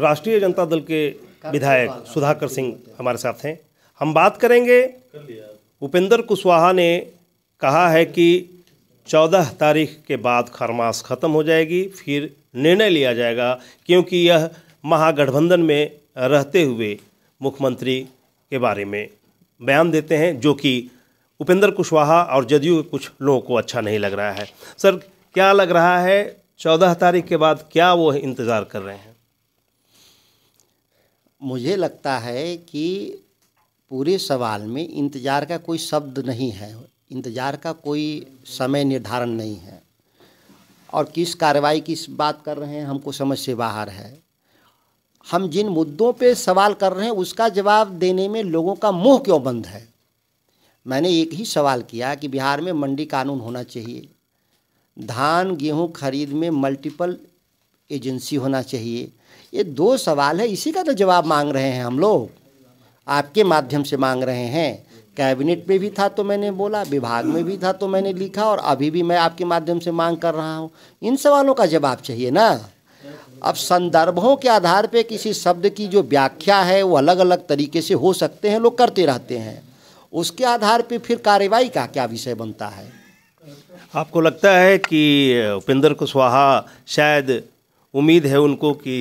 राष्ट्रीय जनता दल के विधायक सुधाकर सिंह हमारे साथ हैं हम बात करेंगे उपेंद्र कुशवाहा ने कहा है कि चौदह तारीख के बाद खरमास खत्म हो जाएगी फिर निर्णय लिया जाएगा क्योंकि यह महागठबंधन में रहते हुए मुख्यमंत्री के बारे में बयान देते हैं जो कि उपेंद्र कुशवाहा और जदयू के कुछ लोगों को अच्छा नहीं लग रहा है सर क्या लग रहा है चौदह तारीख के बाद क्या वो इंतज़ार कर रहे हैं मुझे लगता है कि पूरे सवाल में इंतज़ार का कोई शब्द नहीं है इंतज़ार का कोई समय निर्धारण नहीं है और किस कार्रवाई की बात कर रहे हैं हमको समझ से बाहर है हम जिन मुद्दों पे सवाल कर रहे हैं उसका जवाब देने में लोगों का मुंह क्यों बंद है मैंने एक ही सवाल किया कि बिहार में मंडी कानून होना चाहिए धान गेहूं खरीद में मल्टीपल एजेंसी होना चाहिए ये दो सवाल है इसी का तो जवाब मांग रहे हैं हम लोग आपके माध्यम से मांग रहे हैं कैबिनेट में भी था तो मैंने बोला विभाग में भी था तो मैंने लिखा और अभी भी मैं आपके माध्यम से मांग कर रहा हूँ इन सवालों का जवाब चाहिए ना अब संदर्भों के आधार पे किसी शब्द की जो व्याख्या है वो अलग अलग तरीके से हो सकते हैं लोग करते रहते हैं उसके आधार पे फिर कार्रवाई का क्या विषय बनता है आपको लगता है कि उपेंद्र कुशवाहा शायद उम्मीद है उनको कि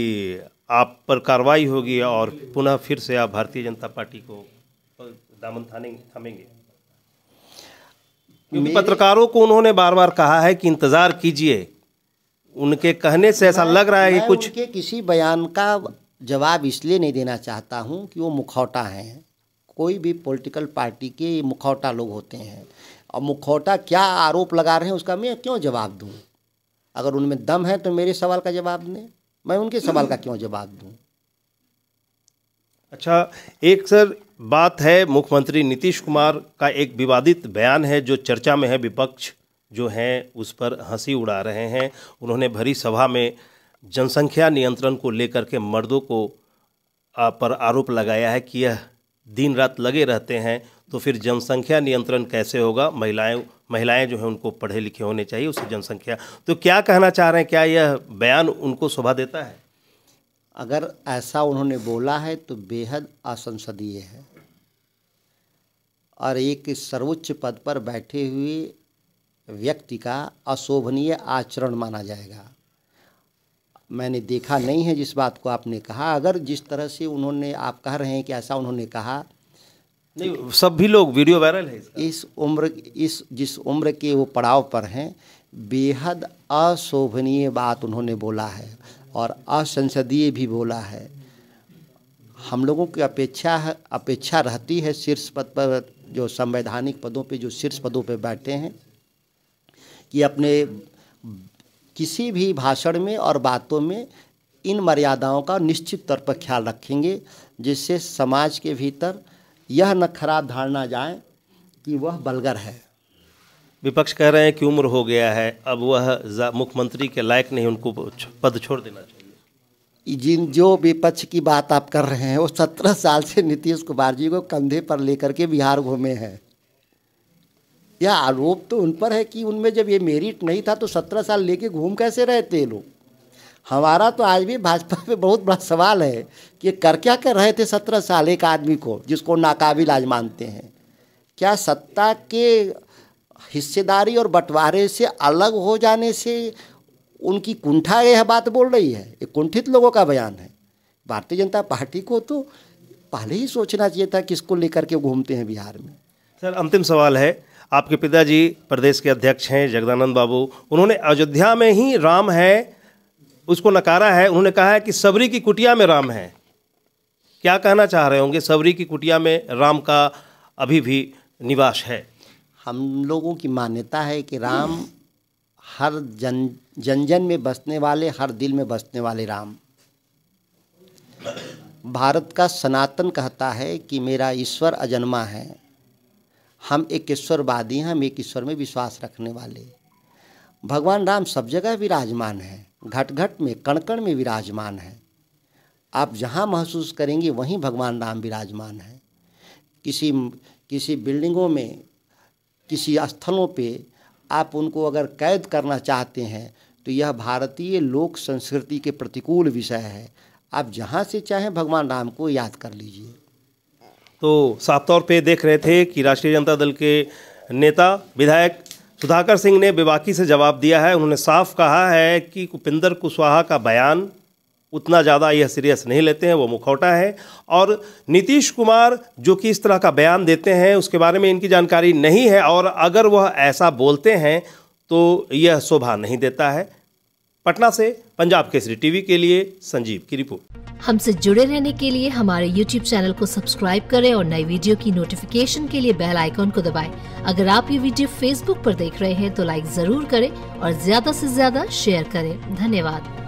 आप पर कार्रवाई होगी और पुनः फिर से आप भारतीय जनता पार्टी को दामन थाने थामेंगे पत्रकारों को उन्होंने बार बार कहा है कि इंतज़ार कीजिए उनके कहने से ऐसा लग रहा है कि कुछ के किसी बयान का जवाब इसलिए नहीं देना चाहता हूँ कि वो मुखौटा हैं कोई भी पॉलिटिकल पार्टी के मुखौटा लोग होते हैं और मुखौटा क्या आरोप लगा रहे हैं उसका मैं क्यों जवाब दूँ अगर उनमें दम है तो मेरे सवाल का जवाब दें मैं उनके सवाल का क्यों जवाब दूँ अच्छा एक सर बात है मुख्यमंत्री नीतीश कुमार का एक विवादित बयान है जो चर्चा में है विपक्ष जो हैं उस पर हंसी उड़ा रहे हैं उन्होंने भरी सभा में जनसंख्या नियंत्रण को लेकर के मर्दों को पर आरोप लगाया है कि यह दिन रात लगे रहते हैं तो फिर जनसंख्या नियंत्रण कैसे होगा महिलाएं महिलाएं जो हैं उनको पढ़े लिखे होने चाहिए उससे जनसंख्या तो क्या कहना चाह रहे हैं क्या यह बयान उनको शोभा देता है अगर ऐसा उन्होंने बोला है तो बेहद असंसदीय है और एक सर्वोच्च पद पर बैठे हुए व्यक्ति का अशोभनीय आचरण माना जाएगा मैंने देखा नहीं है जिस बात को आपने कहा अगर जिस तरह से उन्होंने आप कह रहे हैं कि ऐसा उन्होंने कहा नहीं सभी लोग वीडियो वायरल है इसका। इस उम्र इस जिस उम्र के वो पड़ाव पर हैं बेहद अशोभनीय बात उन्होंने बोला है और असंसदीय भी बोला है हम लोगों की अपेक्षा है अपेक्षा रहती है शीर्ष पद पर जो संवैधानिक पदों पे जो शीर्ष पदों पे बैठे हैं कि अपने किसी भी भाषण में और बातों में इन मर्यादाओं का निश्चित तौर पर ख्याल रखेंगे जिससे समाज के भीतर यह न खराब धारणा जाए कि वह बलगर है विपक्ष कह रहे हैं कि उम्र हो गया है अब वह मुख्यमंत्री के लायक नहीं उनको पद छोड़ देना चाहिए जिन जो विपक्ष की बात आप कर रहे हैं वो सत्रह साल से नीतीश कुमार जी को कंधे पर लेकर के बिहार घूमे हैं यह आरोप तो उन पर है कि उनमें जब ये मेरिट नहीं था तो सत्रह साल लेके घूम कैसे रहे थे लोग हमारा तो आज भी भाजपा पे बहुत बड़ा सवाल है कि कर क्या कर रहे थे सत्रह साल एक आदमी को जिसको नाकाबिल आज मानते हैं क्या सत्ता के हिस्सेदारी और बंटवारे से अलग हो जाने से उनकी कुंठा यह बात बोल रही है ये कुंठित लोगों का बयान है भारतीय जनता पार्टी को तो पहले ही सोचना चाहिए था किसको लेकर के घूमते हैं बिहार में सर अंतिम सवाल है आपके पिताजी प्रदेश के अध्यक्ष हैं जगदानंद बाबू उन्होंने अयोध्या में ही राम है उसको नकारा है उन्होंने कहा है कि सबरी की कुटिया में राम है क्या कहना चाह रहे होंगे सबरी की कुटिया में राम का अभी भी निवास है हम लोगों की मान्यता है कि राम हर जन जन जन में बसने वाले हर दिल में बसने वाले राम भारत का सनातन कहता है कि मेरा ईश्वर अजन्मा है हम एक ईश्वरवादी हैं हम एक ईश्वर में विश्वास रखने वाले भगवान राम सब जगह विराजमान है घट घट में कण कण में विराजमान है आप जहाँ महसूस करेंगे वहीं भगवान राम विराजमान है किसी किसी बिल्डिंगों में किसी स्थलों पे आप उनको अगर कैद करना चाहते हैं तो यह भारतीय लोक संस्कृति के प्रतिकूल विषय है आप जहाँ से चाहें भगवान राम को याद कर लीजिए तो साफ तौर पे देख रहे थे कि राष्ट्रीय जनता दल के नेता विधायक सुधाकर सिंह ने बेबाकी से जवाब दिया है उन्होंने साफ कहा है कि उपिंदर कुशवाहा का बयान उतना ज़्यादा यह सीरियस नहीं लेते हैं वो मुखौटा है और नीतीश कुमार जो कि इस तरह का बयान देते हैं उसके बारे में इनकी जानकारी नहीं है और अगर वह ऐसा बोलते हैं तो यह शोभा नहीं देता है पटना से पंजाब केसरी टीवी के लिए संजीव की रिपोर्ट हमसे जुड़े रहने के लिए हमारे YouTube चैनल को सब्सक्राइब करें और नई वीडियो की नोटिफिकेशन के लिए बेल आइकॉन को दबाएं। अगर आप ये वीडियो Facebook पर देख रहे हैं तो लाइक जरूर करें और ज्यादा से ज्यादा शेयर करें धन्यवाद